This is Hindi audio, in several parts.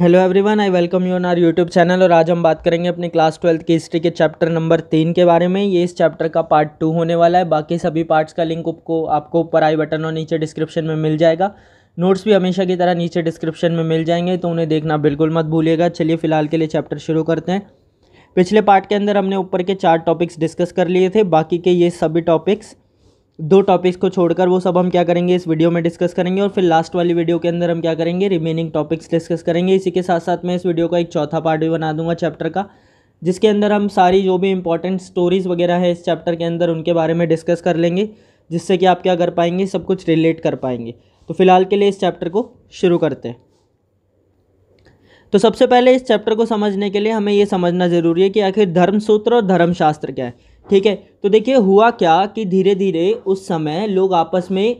hello everyone I welcome you on our YouTube channel और आज हम बात करेंगे अपने क्लास ट्वेल्थ की हिस्ट्री के चैप्टर नंबर तीन के बारे में ये इस चैप्टर का पार्ट टू होने वाला है बाकी सभी पार्ट्स का लिंक आपको आपको ऊपर आई बटन और नीचे डिस्क्रिप्शन में मिल जाएगा नोट्स भी हमेशा की तरह नीचे डिस्क्रिप्शन में मिल जाएंगे तो उन्हें देखना बिल्कुल मत भूलिएगा चलिए फिलहाल के लिए चैप्टर शुरू करते हैं पिछले पार्ट के अंदर हमने ऊपर के चार टॉपिक्स डिस्कस कर लिए थे बाकी के ये सभी टॉपिक्स दो टॉपिक्स को छोड़कर वो सब हम क्या करेंगे इस वीडियो में डिस्कस करेंगे और फिर लास्ट वाली वीडियो के अंदर हम क्या करेंगे रिमेनिंग टॉपिक्स डिस्कस करेंगे इसी के साथ साथ मैं इस वीडियो का एक चौथा पार्ट भी बना दूंगा चैप्टर का जिसके अंदर हम सारी जो भी इंपॉर्टेंट स्टोरीज़ वगैरह है इस चैप्टर के अंदर उनके बारे में डिस्कस कर लेंगे जिससे कि आप क्या कर पाएंगे सब कुछ रिलेट कर पाएंगे तो फिलहाल के लिए इस चैप्टर को शुरू करते हैं तो सबसे पहले इस चैप्टर को समझने के लिए हमें ये समझना ज़रूरी है कि आखिर धर्मसूत्र और धर्मशास्त्र क्या है ठीक है तो देखिए हुआ क्या कि धीरे धीरे उस समय लोग आपस में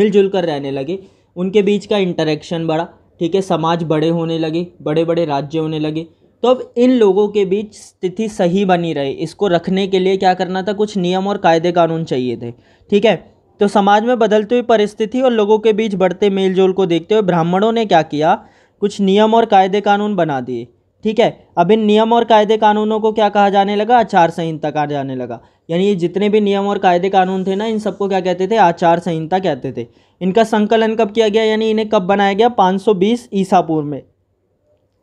मिलजुल कर रहने लगे उनके बीच का इंटरेक्शन बढ़ा ठीक है समाज बड़े होने लगे बड़े बड़े राज्य होने लगे तो अब इन लोगों के बीच स्थिति सही बनी रहे इसको रखने के लिए क्या करना था कुछ नियम और कायदे कानून चाहिए थे ठीक है तो समाज में बदलती हुई परिस्थिति और लोगों के बीच बढ़ते मेलजोल को देखते हुए ब्राह्मणों ने क्या किया कुछ नियम और कायदे कानून बना दिए ठीक है अब इन नियम और कायदे कानूनों को क्या कहा जाने लगा आचार संहिता कहा जाने लगा यानी ये जितने भी नियम और कायदे कानून थे ना इन सबको क्या कहते थे आचार संहिता कहते थे इनका संकलन कब किया गया यानी इन्हें कब बनाया गया 520 ईसा पूर्व में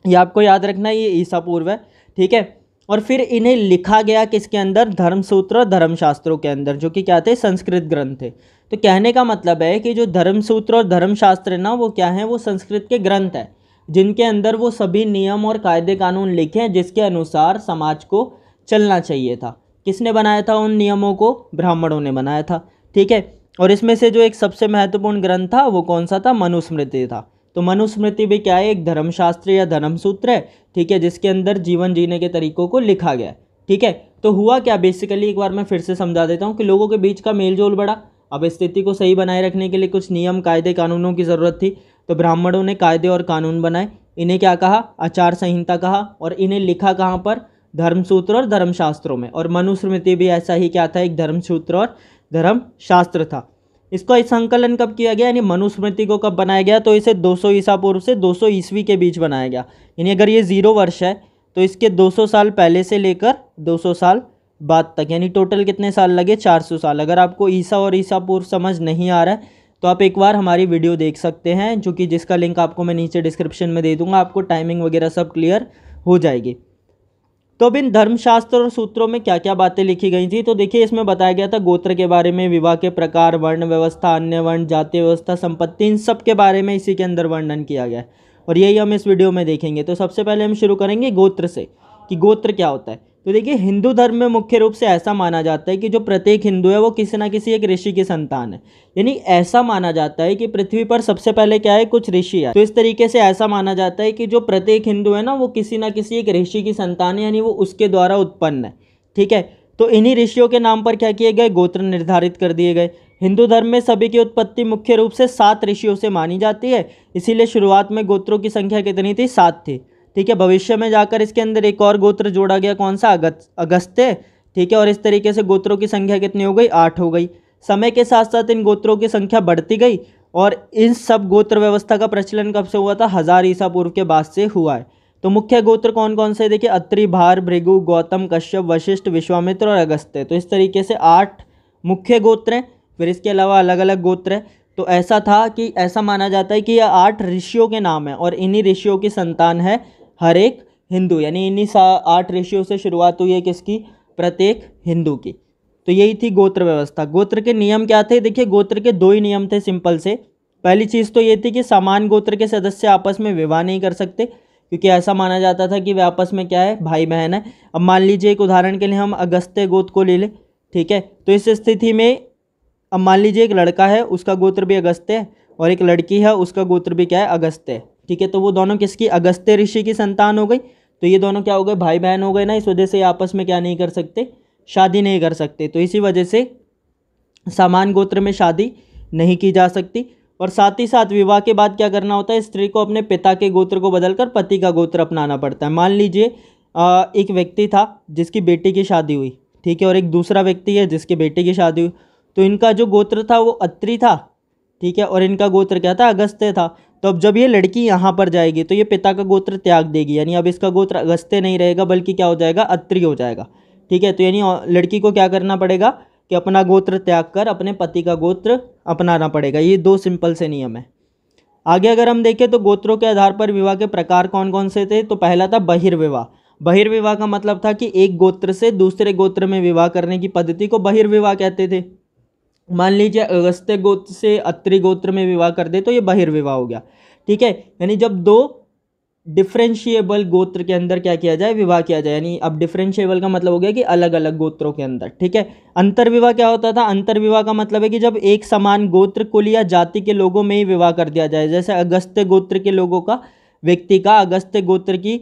ये आपको याद रखना ये ईसा पूर्व है ठीक है और फिर इन्हें लिखा गया किसके अंदर धर्मसूत्र और धर्मशास्त्रों के अंदर जो कि क्या थे संस्कृत ग्रंथ थे तो कहने का मतलब है कि जो धर्मसूत्र और धर्मशास्त्र है ना वो क्या है वो संस्कृत के ग्रंथ है जिनके अंदर वो सभी नियम और कायदे कानून लिखे हैं जिसके अनुसार समाज को चलना चाहिए था किसने बनाया था उन नियमों को ब्राह्मणों ने बनाया था ठीक है और इसमें से जो एक सबसे महत्वपूर्ण ग्रंथ था वो कौन सा था मनुस्मृति था तो मनुस्मृति भी क्या है एक धर्मशास्त्र या धर्म सूत्र है ठीक है जिसके अंदर जीवन जीने के तरीकों को लिखा गया है ठीक है तो हुआ क्या बेसिकली एक बार मैं फिर से समझा देता हूँ कि लोगों के बीच का मेल जोल बढ़ा अब स्थिति को सही बनाए रखने के लिए कुछ नियम कायदे कानूनों की ज़रूरत थी तो ब्राह्मणों ने कायदे और कानून बनाए इन्हें क्या कहा आचार संहिता कहा और इन्हें लिखा कहाँ पर धर्मसूत्र और धर्मशास्त्रों में और मनुस्मृति भी ऐसा ही क्या था एक धर्मसूत्र और धर्मशास्त्र था इसको इस संकलन कब किया गया यानी मनुस्मृति को कब बनाया गया तो इसे 200 ईसा पूर्व से 200 ईस्वी के बीच बनाया गया यानी अगर ये ज़ीरो वर्ष है तो इसके 200 साल पहले से लेकर 200 साल बाद तक यानी टोटल कितने साल लगे 400 साल अगर आपको ईसा और ईसा पूर्व समझ नहीं आ रहा है तो आप एक बार हमारी वीडियो देख सकते हैं जो कि जिसका लिंक आपको मैं नीचे डिस्क्रिप्शन में दे दूंगा आपको टाइमिंग वगैरह सब क्लियर हो जाएगी तो अब इन धर्मशास्त्र और सूत्रों में क्या क्या बातें लिखी गई थी तो देखिए इसमें बताया गया था गोत्र के बारे में विवाह के प्रकार वर्ण व्यवस्था अन्य वर्ण जातीय व्यवस्था संपत्ति इन सब के बारे में इसी के अंदर वर्णन किया गया है और यही हम इस वीडियो में देखेंगे तो सबसे पहले हम शुरू करेंगे गोत्र से कि गोत्र क्या होता है तो देखिए हिंदू धर्म में मुख्य रूप से ऐसा माना जाता है कि जो प्रत्येक हिंदू है वो किसी ना किसी एक ऋषि की संतान है यानी ऐसा माना जाता है कि पृथ्वी पर सबसे पहले क्या है कुछ ऋषि है तो इस तरीके से ऐसा माना जाता है कि जो प्रत्येक हिंदू है ना वो किसी ना किसी एक ऋषि की संतान है यानी वो उसके द्वारा उत्पन्न है ठीक है तो इन्हीं ऋषियों के नाम पर क्या किए गए गोत्र निर्धारित कर दिए गए हिंदू धर्म में सभी की उत्पत्ति मुख्य रूप से सात ऋषियों से मानी जाती है इसीलिए शुरुआत में गोत्रों की संख्या कितनी थी सात थी ठीक है भविष्य में जाकर इसके अंदर एक और गोत्र जोड़ा गया कौन सा अगस्त अगस्त्य ठीक है और इस तरीके से गोत्रों की संख्या कितनी हो गई आठ हो गई समय के साथ साथ इन गोत्रों की संख्या बढ़ती गई और इन सब गोत्र व्यवस्था का प्रचलन कब से हुआ था हजार ईसा पूर्व के बाद से हुआ है तो मुख्य गोत्र कौन कौन से देखिए अत्रि भार भृगु गौतम कश्यप वशिष्ठ विश्वामित्र और अगस्त्य तो इस तरीके से आठ मुख्य गोत्र हैं फिर इसके अलावा अलग अलग गोत्र हैं तो ऐसा था कि ऐसा माना जाता है कि यह आठ ऋषियों के नाम है और इन्हीं ऋषियों की संतान है हर एक हिंदू यानी इन्हीं आठ ऋषियों से शुरुआत हुई है किसकी प्रत्येक हिंदू की तो यही थी गोत्र व्यवस्था गोत्र के नियम क्या थे देखिए गोत्र के दो ही नियम थे सिंपल से पहली चीज़ तो ये थी कि समान गोत्र के सदस्य आपस में विवाह नहीं कर सकते क्योंकि ऐसा माना जाता था कि वे आपस में क्या है भाई बहन है अब मान लीजिए एक उदाहरण के लिए हम अगस्त्य गोत्र को ले लें ठीक है तो इस स्थिति में अब मान लीजिए एक लड़का है उसका गोत्र भी अगस्त्य है और एक लड़की है उसका गोत्र भी क्या है अगस्त्य है ठीक है तो वो दोनों किसकी अगस्त्य ऋषि की संतान हो गई तो ये दोनों क्या हो गए भाई बहन हो गए ना इस वजह से आपस में क्या नहीं कर सकते शादी नहीं कर सकते तो इसी वजह से समान गोत्र में शादी नहीं की जा सकती और साथ ही साथ विवाह के बाद क्या करना होता है स्त्री को अपने पिता के गोत्र को बदलकर पति का गोत्र अपनाना पड़ता है मान लीजिए एक व्यक्ति था जिसकी बेटी की शादी हुई ठीक है और एक दूसरा व्यक्ति है जिसके बेटे की शादी हुई तो इनका जो गोत्र था वो अत्री था ठीक है और इनका गोत्र क्या था अगस्त्य था तो अब जब ये लड़की यहाँ पर जाएगी तो ये पिता का गोत्र त्याग देगी यानी अब इसका गोत्र अगस्त्य नहीं रहेगा बल्कि क्या हो जाएगा अत्री हो जाएगा ठीक है तो यानी लड़की को क्या करना पड़ेगा कि अपना गोत्र त्याग कर अपने पति का गोत्र अपनाना पड़ेगा ये दो सिंपल से नियम है आगे अगर हम देखें तो गोत्रों के आधार पर विवाह के प्रकार कौन कौन से थे तो पहला था बहिर्विवाह बहिर्विवाह का मतलब था कि एक गोत्र से दूसरे गोत्र में विवाह करने की पद्धति को बहिर्विवाह कहते थे मान लीजिए अगस्त्य गोत्र से अत्रि गोत्र में विवाह कर दे तो ये बहिर्विवाह हो गया ठीक है यानी जब दो डिफ्रेंशिएबल गोत्र के अंदर क्या किया जाए विवाह किया जाए यानी अब डिफ्रेंशिएबल का मतलब हो गया कि अलग अलग गोत्रों के अंदर ठीक है अंतर्विवाह क्या होता था अंतर्विवाह का मतलब है कि जब एक समान गोत्र कुल या जाति के लोगों में ही विवाह कर दिया जाए जैसे अगस्त्य गोत्र के लोगों का व्यक्ति का अगस्त्य गोत्र की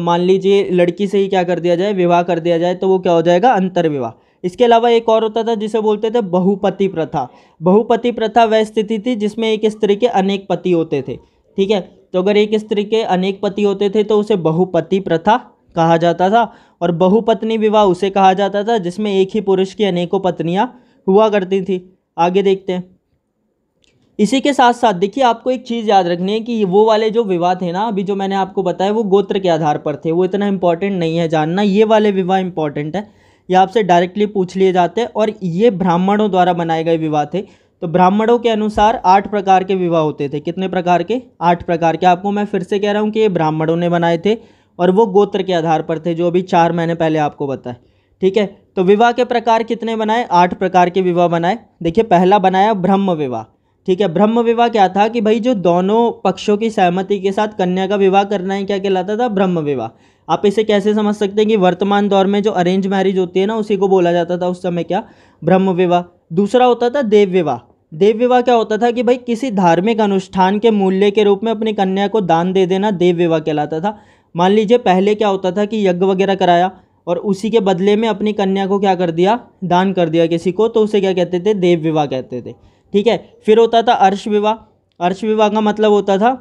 मान लीजिए लड़की से ही क्या कर दिया जाए विवाह कर दिया जाए तो वो क्या हो जाएगा अंतर्विवाह इसके अलावा एक और होता था जिसे बोलते थे बहुपति प्रथा बहुपति प्रथा वह स्थिति थी जिसमें एक स्त्री के अनेक पति होते थे ठीक है तो अगर एक स्त्री के अनेक पति होते थे तो उसे बहुपति प्रथा कहा जाता था और बहुपत्नी विवाह उसे कहा जाता था जिसमें एक ही पुरुष की अनेकों पत्नियाँ हुआ करती थी आगे देखते हैं इसी के साथ साथ देखिए आपको एक चीज़ याद रखनी है कि वो वाले जो विवाह थे ना अभी जो मैंने आपको बताया वो गोत्र के आधार पर थे वो इतना इम्पॉर्टेंट नहीं है जानना ये वाले विवाह इम्पॉर्टेंट है ये आपसे डायरेक्टली पूछ लिए जाते हैं और ये ब्राह्मणों द्वारा बनाए गए विवाह थे तो ब्राह्मणों के अनुसार आठ प्रकार के विवाह होते थे कितने प्रकार के आठ प्रकार के आपको मैं फिर से कह रहा हूँ कि ये ब्राह्मणों ने बनाए थे और वो गोत्र के आधार पर थे जो अभी चार महीने पहले आपको बताए ठीक है तो विवाह के प्रकार कितने बनाए आठ प्रकार के विवाह बनाए देखिए पहला बनाया ब्रह्म विवाह ठीक है ब्रह्म विवाह क्या था कि भाई जो दोनों पक्षों की सहमति के साथ कन्या का विवाह करना है क्या कहलाता था ब्रह्म विवाह आप इसे कैसे समझ सकते हैं कि वर्तमान दौर में जो अरेंज मैरिज होती है ना उसी को बोला जाता था उस समय क्या ब्रह्म विवाह दूसरा होता था देव विवाह देव विवाह क्या होता था कि भाई किसी धार्मिक अनुष्ठान के मूल्य के रूप में अपनी कन्या को दान दे देना देव विवाह कहलाता था मान लीजिए पहले क्या होता था कि यज्ञ वगैरह कराया और उसी के बदले में अपनी कन्या को क्या कर दिया दान कर दिया किसी को तो उसे क्या कहते थे देव विवाह कहते थे ठीक है फिर होता था अर्श विवाह अर्श विवाह का मतलब होता था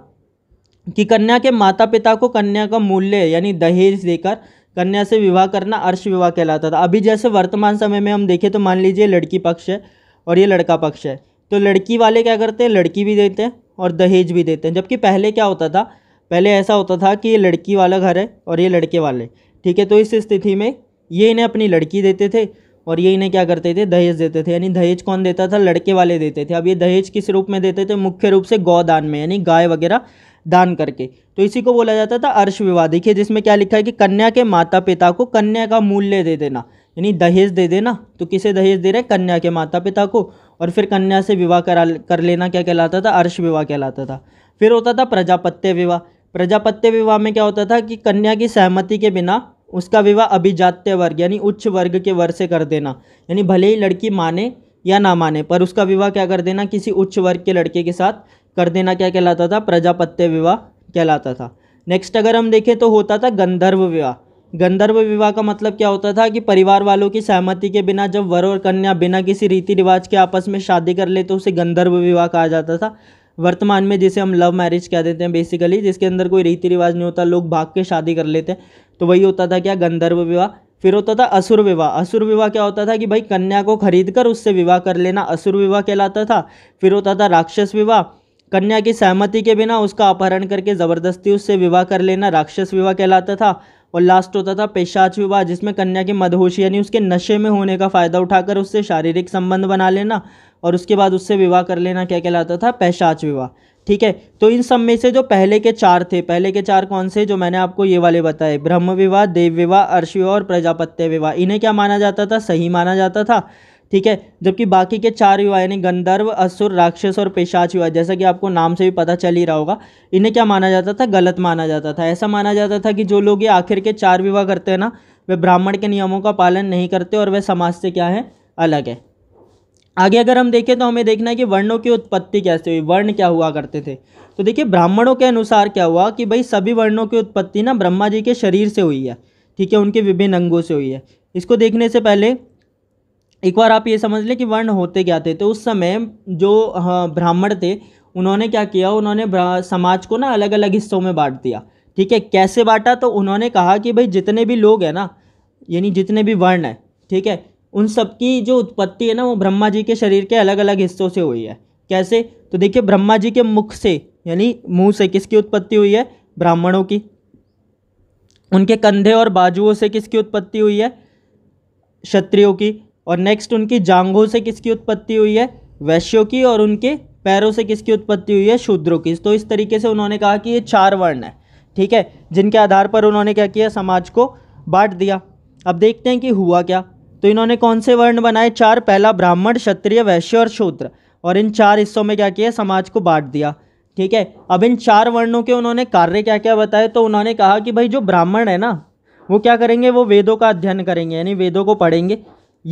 कि कन्या के माता पिता को कन्या का मूल्य यानी दहेज देकर कन्या से विवाह करना अर्श विवाह कहलाता था अभी जैसे वर्तमान समय में हम देखें तो मान लीजिए लड़की पक्ष है और ये लड़का पक्ष है तो लड़की वाले क्या करते हैं लड़की भी देते हैं और दहेज भी देते हैं जबकि पहले क्या होता था पहले ऐसा होता था कि ये लड़की वाला घर है और ये लड़के वाले ठीक है तो इस स्थिति में ये इन्हें अपनी लड़की देते थे और ये इन्हें क्या करते थे दहेज देते थे यानी दहेज कौन देता था लड़के वाले देते थे अब ये दहेज किस रूप में देते थे मुख्य रूप से गौदान में यानी गाय वगैरह दान करके तो इसी को बोला जाता था अर्श विवाह देखिए जिसमें क्या लिखा है कि कन्या के माता पिता को कन्या का मूल्य दे देना यानी दहेज दे देना तो किसे दहेज दे रहे कन्या के माता पिता को और फिर कन्या से विवाह करा कर लेना क्या कहलाता था अर्श विवाह कहलाता था फिर होता था प्रजापत्य विवाह प्रजापत्य विवाह में क्या होता था कि कन्या की सहमति के बिना उसका विवाह अभिजात्य वर्ग यानी उच्च वर्ग के वर्ग से कर देना यानी भले ही लड़की माने या ना माने पर उसका विवाह क्या कर देना किसी उच्च वर्ग के लड़के के साथ कर देना क्या कहलाता था प्रजापत्य विवाह कहलाता था नेक्स्ट अगर हम देखें तो होता था गंधर्व विवाह गंधर्व विवाह का मतलब क्या होता था कि परिवार वालों की सहमति के बिना जब वर और कन्या बिना किसी रीति रिवाज के आपस में शादी कर ले तो उसे गंधर्व विवाह कहा जाता था वर्तमान में जिसे हम लव मैरिज कह देते हैं बेसिकली जिसके अंदर कोई रीति रिवाज नहीं होता लोग भाग के शादी कर लेते हैं तो वही होता था क्या गंधर्व विवाह फिर होता था असुर विवाह असुर विवाह क्या होता था कि भाई कन्या को खरीद कर उससे विवाह कर लेना असुर विवाह कहलाता था फिर होता था राक्षस विवाह कन्या की सहमति के बिना उसका अपहरण करके ज़बरदस्ती उससे विवाह कर लेना राक्षस विवाह कहलाता था और लास्ट होता था पेशाच विवाह जिसमें कन्या की मदहोशी यानी उसके नशे में होने का फ़ायदा उठाकर उससे शारीरिक संबंध बना लेना और उसके बाद उससे विवाह कर लेना क्या कहलाता था पेशाच विवाह ठीक है तो इन सब में से जो पहले के चार थे पहले के चार कौन से जो मैंने आपको ये वाले बताए ब्रह्म विवाह देव विवाह अर्श विवाह और प्रजापत्य विवाह इन्हें क्या माना जाता था सही माना जाता था ठीक है जबकि बाकी के चार युवा यानी गंधर्व असुर राक्षस और पेशाच युवा जैसा कि आपको नाम से भी पता चल ही रहा होगा इन्हें क्या माना जाता था गलत माना जाता था ऐसा माना जाता था कि जो लोग ये आखिर के चार विवाह करते हैं ना वे ब्राह्मण के नियमों का पालन नहीं करते और वे समाज से क्या है अलग है आगे अगर हम देखें तो हमें देखना है कि वर्णों की उत्पत्ति कैसे हुई वर्ण क्या हुआ करते थे तो देखिए ब्राह्मणों के अनुसार क्या हुआ कि भाई सभी वर्णों की उत्पत्ति ना ब्रह्मा जी के शरीर से हुई है ठीक है उनके विभिन्न अंगों से हुई है इसको देखने से पहले एक बार आप ये समझ लें कि वर्ण होते क्या थे तो उस समय जो हाँ, ब्राह्मण थे उन्होंने क्या किया उन्होंने समाज को ना अलग अलग हिस्सों में बांट दिया ठीक है कैसे बांटा तो उन्होंने कहा कि भाई जितने भी लोग हैं ना यानी जितने भी वर्ण हैं ठीक है उन सबकी जो उत्पत्ति है ना वो ब्रह्मा जी के शरीर के अलग अलग हिस्सों से हुई है कैसे तो देखिए ब्रह्मा जी के मुख से यानी मुंह से किसकी उत्पत्ति हुई है ब्राह्मणों की उनके कंधे और बाजुओं से किसकी उत्पत्ति हुई है क्षत्रियों की और नेक्स्ट उनकी जांघों से किसकी उत्पत्ति हुई है वैश्यों की और उनके पैरों से किसकी उत्पत्ति हुई है शूद्रों की तो इस तरीके से उन्होंने कहा कि ये चार वर्ण है ठीक है जिनके आधार पर उन्होंने क्या किया समाज को बांट दिया अब देखते हैं कि हुआ क्या तो इन्होंने कौन से वर्ण बनाए चार पहला ब्राह्मण क्षत्रिय वैश्य और शूद्र और इन चार हिस्सों में क्या किया समाज को बांट दिया ठीक है अब इन चार वर्णों के उन्होंने कार्य क्या क्या बताए तो उन्होंने कहा कि भाई जो ब्राह्मण है ना वो क्या करेंगे वो वेदों का अध्ययन करेंगे यानी वेदों को पढ़ेंगे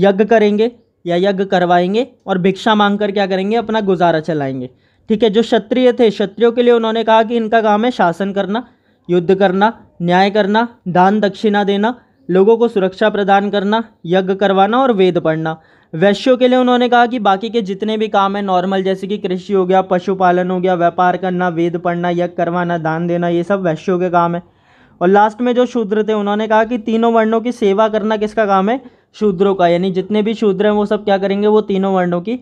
यज्ञ करेंगे या यज्ञ करवाएंगे और भिक्षा मांग कर क्या करेंगे अपना गुजारा चलाएंगे ठीक है जो क्षत्रिय थे क्षत्रियों के लिए उन्होंने कहा कि इनका काम है शासन करना युद्ध करना न्याय करना दान दक्षिणा देना लोगों को सुरक्षा प्रदान करना यज्ञ करवाना और वेद पढ़ना वैश्यों के लिए उन्होंने कहा कि बाकी के जितने भी काम हैं नॉर्मल जैसे कि कृषि हो गया पशुपालन हो गया व्यापार करना वेद पढ़ना यज्ञ करवाना दान देना ये सब वैश्यों के काम है और लास्ट में जो शूद्र थे उन्होंने कहा कि तीनों वर्णों की सेवा करना किसका काम है शूद्रों का यानी जितने भी शूद्र हैं वो सब क्या करेंगे वो तीनों वर्णों की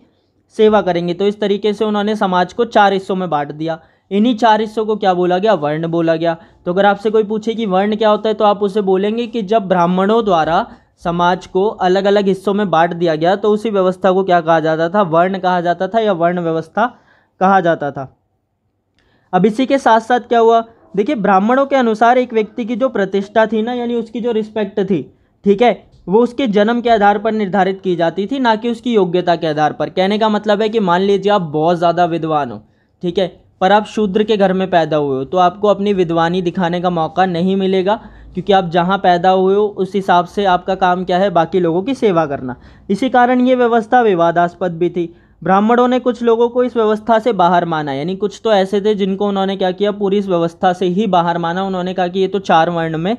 सेवा करेंगे तो इस तरीके से उन्होंने समाज को चार हिस्सों में बांट दिया इन्हीं चार हिस्सों को क्या बोला गया वर्ण बोला गया तो अगर आपसे कोई पूछे कि वर्ण क्या होता है तो आप उसे बोलेंगे कि जब ब्राह्मणों द्वारा समाज को अलग अलग हिस्सों में बांट दिया गया तो उसी व्यवस्था को क्या कहा जाता था वर्ण कहा जाता था या वर्ण व्यवस्था कहा जाता था अब इसी के साथ साथ क्या हुआ देखिए ब्राह्मणों के अनुसार एक व्यक्ति की जो प्रतिष्ठा थी ना यानी उसकी जो रिस्पेक्ट थी ठीक है वो उसके जन्म के आधार पर निर्धारित की जाती थी ना कि उसकी योग्यता के आधार पर कहने का मतलब है कि मान लीजिए आप बहुत ज़्यादा विद्वान हो ठीक है पर आप शूद्र के घर में पैदा हुए हो तो आपको अपनी विद्वानी दिखाने का मौका नहीं मिलेगा क्योंकि आप जहाँ पैदा हुए हो उस हिसाब से आपका काम क्या है बाकी लोगों की सेवा करना इसी कारण ये व्यवस्था विवादास्पद भी थी ब्राह्मणों ने कुछ लोगों को इस व्यवस्था से बाहर माना यानी कुछ तो ऐसे थे जिनको उन्होंने क्या किया पूरी इस व्यवस्था से ही बाहर माना उन्होंने कहा कि ये तो चार वर्ण में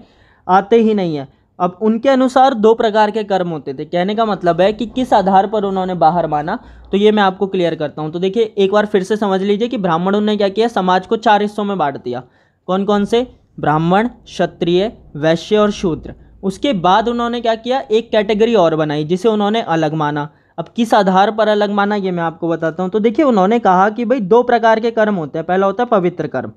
आते ही नहीं है अब उनके अनुसार दो प्रकार के कर्म होते थे कहने का मतलब है कि किस आधार पर उन्होंने बाहर माना तो ये मैं आपको क्लियर करता हूँ तो देखिए एक बार फिर से समझ लीजिए कि ब्राह्मणों ने क्या किया समाज को चार हिस्सों में बांट दिया कौन कौन से ब्राह्मण क्षत्रिय वैश्य और शूद्र उसके बाद उन्होंने क्या किया एक कैटेगरी और बनाई जिसे उन्होंने अलग माना अब किस आधार पर अलग माना ये मैं आपको बताता हूँ तो देखिए उन्होंने कहा कि भाई दो प्रकार के कर्म होते हैं पहला होता है पवित्र कर्म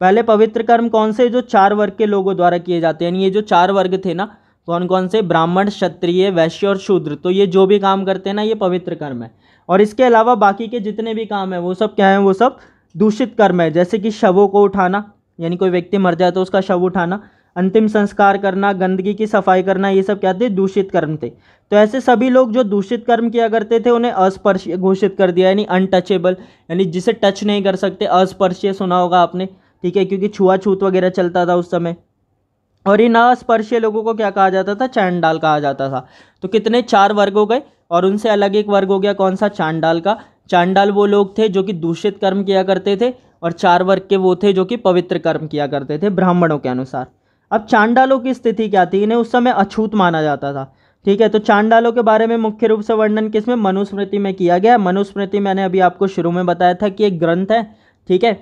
पहले पवित्र कर्म कौन से जो चार वर्ग के लोगों द्वारा किए जाते हैं यानी ये जो चार वर्ग थे ना कौन कौन से ब्राह्मण क्षत्रिय वैश्य और शूद्र तो ये जो भी काम करते हैं ना ये पवित्र कर्म है और इसके अलावा बाकी के जितने भी काम हैं वो सब क्या है वो सब दूषित कर्म है जैसे कि शवों को उठाना यानी कोई व्यक्ति मर जाए तो उसका शव उठाना अंतिम संस्कार करना गंदगी की सफाई करना ये सब क्या थे दूषित कर्म थे तो ऐसे सभी लोग जो दूषित कर्म किया करते थे उन्हें अस्पर्शीय घोषित कर दिया यानी अनटचेबल यानी जिसे टच नहीं कर सकते अस्पर्शीय सुना होगा आपने ठीक है क्योंकि छुआछूत वगैरह चलता था उस समय और इन अस्पर्शीय लोगों को क्या कहा जाता था चांडाल कहा जाता था तो कितने चार वर्ग हो गए और उनसे अलग एक वर्ग हो गया कौन सा चांडाल का चांडाल वो लोग थे जो कि दूषित कर्म किया करते थे और चार वर्ग के वो थे जो कि पवित्र कर्म किया करते थे ब्राह्मणों के अनुसार अब चांडालों की स्थिति क्या थी इन्हें उस समय अछूत माना जाता था ठीक है तो चांडालों के बारे में मुख्य रूप से वर्णन किसमें मनुस्मृति में किया गया मनुस्मृति मैंने अभी आपको शुरू में बताया था कि एक ग्रंथ है ठीक है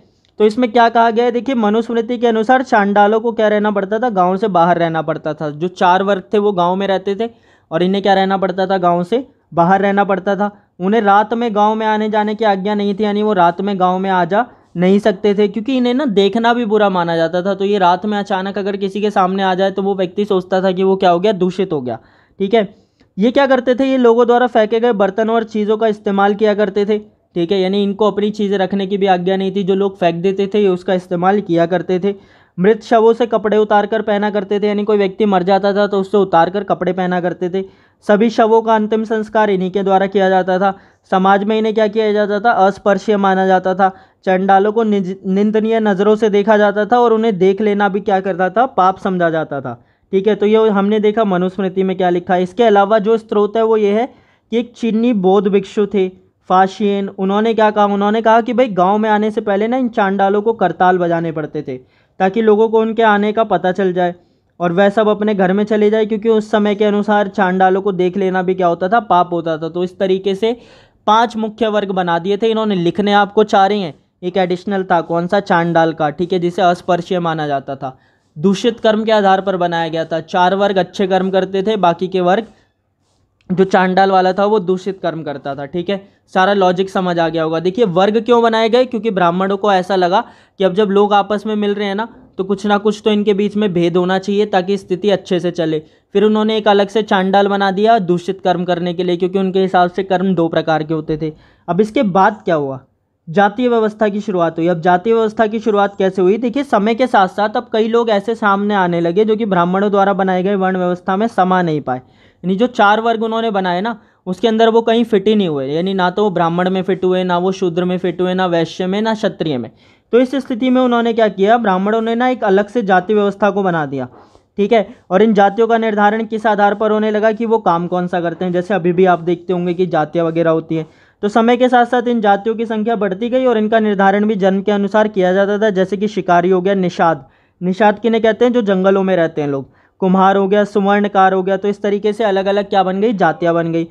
तो इसमें क्या कहा गया है देखिए मनुस्मृति के अनुसार चांडालों को क्या रहना पड़ता था गाँव से बाहर रहना पड़ता था जो चार वर्ग थे वो गाँव में रहते थे और इन्हें क्या रहना पड़ता था गाँव से बाहर रहना पड़ता था उन्हें रात में गाँव में आने जाने की आज्ञा नहीं थी यानी वो रात में गाँव में आ जा नहीं सकते थे क्योंकि इन्हें ना देखना भी बुरा माना जाता था तो ये रात में अचानक अगर किसी के सामने आ जाए तो वो व्यक्ति सोचता था कि वो क्या हो गया दूषित हो गया ठीक है ये क्या करते थे ये लोगों द्वारा फेंके गए बर्तनों और चीज़ों का इस्तेमाल किया करते थे ठीक है यानी इनको अपनी चीज़ें रखने की भी आज्ञा नहीं थी जो लोग फेंक देते थे ये उसका इस्तेमाल किया करते थे मृत शवों से कपड़े उतार कर पहना करते थे यानी कोई व्यक्ति मर जाता था तो उससे उतार कर कपड़े पहना करते थे सभी शवों का अंतिम संस्कार इन्हीं के द्वारा किया जाता था समाज में इन्हें क्या किया जाता था अस्पर्शीय माना जाता था चंडालों को निंदनीय नज़रों से देखा जाता था और उन्हें देख लेना भी क्या करता था पाप समझा जाता था ठीक है तो ये हमने देखा मनुस्मृति में क्या लिखा है इसके अलावा जो स्रोत है वो ये है कि एक चीनी बौद्ध भिक्षु थे फाशियन उन्होंने क्या कहा उन्होंने कहा कि भाई गांव में आने से पहले ना इन चांडालों को करताल बजाने पड़ते थे ताकि लोगों को उनके आने का पता चल जाए और वह सब अपने घर में चले जाए क्योंकि उस समय के अनुसार चांडालों को देख लेना भी क्या होता था पाप होता था तो इस तरीके से पांच मुख्य वर्ग बना दिए थे इन्होंने लिखने आपको चाह रहे हैं एक एडिशनल था कौन सा चांडाल का ठीक है जिसे अस्पर्शीय माना जाता था दूषित कर्म के आधार पर बनाया गया था चार वर्ग अच्छे कर्म करते थे बाकी के वर्ग जो चांडाल वाला था वो दूषित कर्म करता था ठीक है सारा लॉजिक समझ आ गया होगा देखिए वर्ग क्यों बनाए गए क्योंकि ब्राह्मणों को ऐसा लगा कि अब जब लोग आपस में मिल रहे हैं ना तो कुछ ना कुछ तो इनके बीच में भेद होना चाहिए ताकि स्थिति अच्छे से चले फिर उन्होंने एक अलग से चांडाल बना दिया दूषित कर्म करने के लिए क्योंकि उनके हिसाब से कर्म दो प्रकार के होते थे अब इसके बाद क्या हुआ जातीय व्यवस्था की शुरुआत हुई अब जातीय व्यवस्था की शुरुआत कैसे हुई देखिए समय के साथ साथ अब कई लोग ऐसे सामने आने लगे जो कि ब्राह्मणों द्वारा बनाए गए वर्ण व्यवस्था में समा नहीं पाए यानी जो चार वर्ग उन्होंने बनाए ना उसके अंदर वो कहीं फिट ही नहीं हुए यानी ना तो वो ब्राह्मण में फिट हुए ना वो शूद्र में फिट हुए ना वैश्य में ना क्षत्रिय में तो इस स्थिति में उन्होंने क्या किया ब्राह्मणों ने ना एक अलग से जाति व्यवस्था को बना दिया ठीक है और इन जातियों का निर्धारण किस आधार पर होने लगा कि वो काम कौन सा करते हैं जैसे अभी भी आप देखते होंगे कि जातियाँ वगैरह होती है तो समय के साथ साथ इन जातियों की संख्या बढ़ती गई और इनका निर्धारण भी जन्म के अनुसार किया जाता था जैसे कि शिकारी हो गया निषाद निषाद किने कहते हैं जो जंगलों में रहते हैं लोग कुम्हार हो गया सुवर्णकार हो गया तो इस तरीके से अलग अलग क्या बन गई जातियाँ बन गई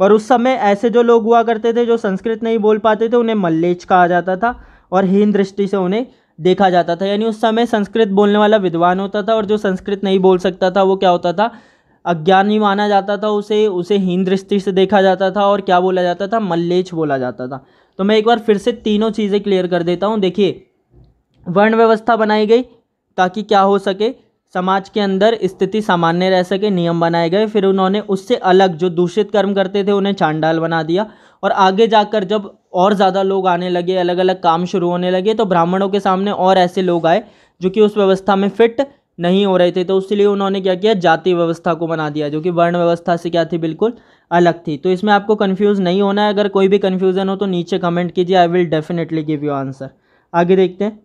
और उस समय ऐसे जो लोग हुआ करते थे जो संस्कृत नहीं बोल पाते थे उन्हें मल्लेच कहा जाता था और हीन दृष्टि से उन्हें देखा जाता था यानी उस समय संस्कृत बोलने वाला विद्वान होता था और जो संस्कृत नहीं बोल सकता था वो क्या होता था अज्ञानी माना जाता था उसे उसे हीन दृष्टि से देखा जाता था और क्या बोला जाता था मल्लेच बोला जाता था तो मैं एक बार फिर से तीनों चीज़ें क्लियर कर देता हूँ देखिए वर्ण व्यवस्था बनाई गई ताकि क्या हो सके समाज के अंदर स्थिति सामान्य रह सके नियम बनाए गए फिर उन्होंने उससे अलग जो दूषित कर्म करते थे उन्हें चांडाल बना दिया और आगे जाकर जब और ज़्यादा लोग आने लगे अलग अलग काम शुरू होने लगे तो ब्राह्मणों के सामने और ऐसे लोग आए जो कि उस व्यवस्था में फिट नहीं हो रहे थे तो लिए उन्होंने क्या किया जाति व्यवस्था को बना दिया जो कि वर्ण व्यवस्था से क्या थी बिल्कुल अलग थी तो इसमें आपको कन्फ्यूज़ नहीं होना है अगर कोई भी कन्फ्यूज़न हो तो नीचे कमेंट कीजिए I will definitely give you answer आगे देखते हैं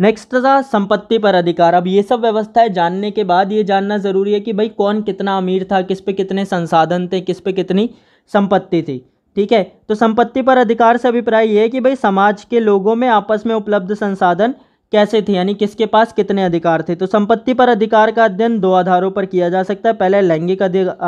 नेक्स्ट था संपत्ति पर अधिकार अब ये सब व्यवस्थाएं जानने के बाद ये जानना ज़रूरी है कि भाई कौन कितना अमीर था किस पे कितने संसाधन थे किस पे कितनी संपत्ति थी ठीक है तो संपत्ति पर अधिकार से अभिप्राय ये है कि भाई समाज के लोगों में आपस में उपलब्ध संसाधन कैसे थे यानी किसके पास कितने अधिकार थे तो संपत्ति पर अधिकार का अध्ययन दो आधारों पर किया जा सकता है पहले लैंगिक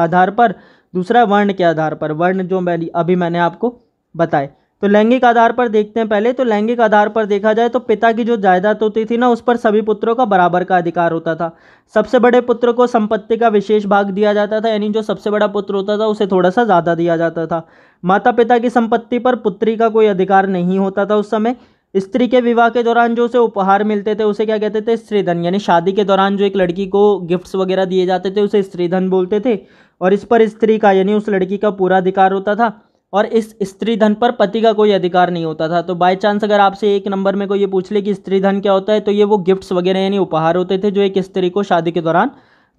आधार पर दूसरा वर्ण के आधार पर वर्ण जो मैं अभी मैंने आपको बताए तो लैंगिक आधार पर देखते हैं पहले तो लैंगिक आधार पर देखा जाए तो पिता की जो जायदाद होती थी ना उस पर सभी पुत्रों का बराबर का अधिकार होता था सबसे बड़े पुत्र को संपत्ति का विशेष भाग दिया जाता था यानी जो सबसे बड़ा पुत्र होता था उसे थोड़ा सा ज़्यादा दिया जाता था माता पिता की संपत्ति पर पुत्री का कोई अधिकार नहीं होता था उस समय स्त्री के विवाह के दौरान जो उसे उपहार मिलते थे उसे क्या कहते थे स्त्रीधन यानी शादी के दौरान जो एक लड़की को गिफ्ट्स वगैरह दिए जाते थे उसे स्त्रीधन बोलते थे और इस पर स्त्री का यानी उस लड़की का पूरा अधिकार होता था और इस स्त्री धन पर पति का कोई अधिकार नहीं होता था तो बाय चांस अगर आपसे एक नंबर में कोई ये पूछ ले कि स्त्री धन क्या होता है तो ये वो गिफ्ट्स वगैरह यानी उपहार होते थे जो एक स्त्री को शादी के दौरान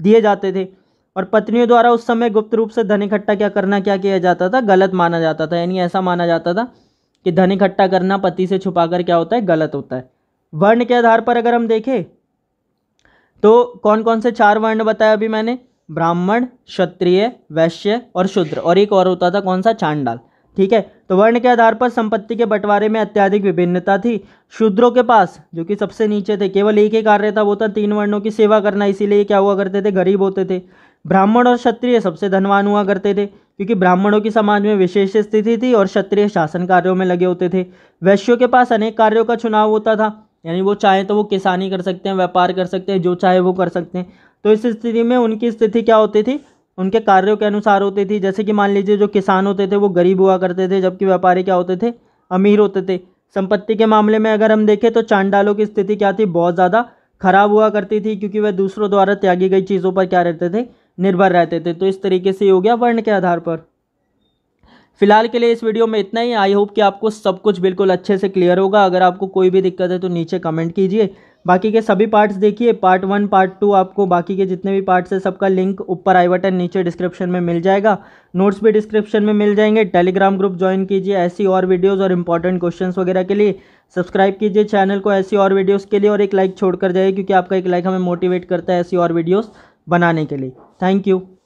दिए जाते थे और पत्नियों द्वारा उस समय गुप्त रूप से धन इकट्ठा क्या करना क्या किया जाता था गलत माना जाता था यानी ऐसा माना जाता था कि धन इकट्ठा करना पति से छुपा कर क्या होता है गलत होता है वर्ण के आधार पर अगर हम देखें तो कौन कौन से चार वर्ण बताए अभी मैंने ब्राह्मण क्षत्रिय वैश्य और शूद्र और एक और होता था कौन सा चांडाल ठीक है तो वर्ण के आधार पर संपत्ति के बंटवारे में अत्यधिक विभिन्नता थी शूद्रों के पास जो कि सबसे नीचे थे केवल एक ही कार्य था वो था तीन वर्णों की सेवा करना इसीलिए क्या हुआ करते थे गरीब होते थे ब्राह्मण और क्षत्रिय सबसे धनवान हुआ करते थे क्योंकि ब्राह्मणों की समाज में विशेष स्थिति थी और क्षत्रिय शासन कार्यों में लगे होते थे वैश्यों के पास अनेक कार्यों का चुनाव होता था यानी वो चाहे तो वो किसानी कर सकते हैं व्यापार कर सकते हैं जो चाहे वो कर सकते हैं तो इस स्थिति में उनकी स्थिति क्या होती थी उनके कार्यों के अनुसार होती थी जैसे कि मान लीजिए जो किसान होते थे वो गरीब हुआ करते थे जबकि व्यापारी क्या होते थे अमीर होते थे संपत्ति के मामले में अगर हम देखें तो चांडालों की स्थिति क्या थी बहुत ज़्यादा खराब हुआ करती थी क्योंकि वह दूसरों द्वारा त्यागी गई चीज़ों पर क्या रहते थे निर्भर रहते थे तो इस तरीके से हो गया वर्ण के आधार पर फिलहाल के लिए इस वीडियो में इतना ही आई होप कि आपको सब कुछ बिल्कुल अच्छे से क्लियर होगा अगर आपको कोई भी दिक्कत है तो नीचे कमेंट कीजिए बाकी के सभी पार्ट्स देखिए पार्ट वन पार्ट टू आपको बाकी के जितने भी पार्ट्स है सबका लिंक ऊपर आई बटन नीचे डिस्क्रिप्शन में मिल जाएगा नोट्स भी डिस्क्रिप्शन में मिल जाएंगे टेलीग्राम ग्रुप ज्वाइन कीजिए ऐसी और वीडियोज़ और इंपॉर्टेंट क्वेश्चन वगैरह के लिए सब्सक्राइब कीजिए चैनल को ऐसी और वीडियोज़ के लिए और एक लाइक छोड़ कर जाइए क्योंकि आपका एक लाइक हमें मोटिवेट करता है ऐसी और वीडियोज़ बनाने के लिए थैंक यू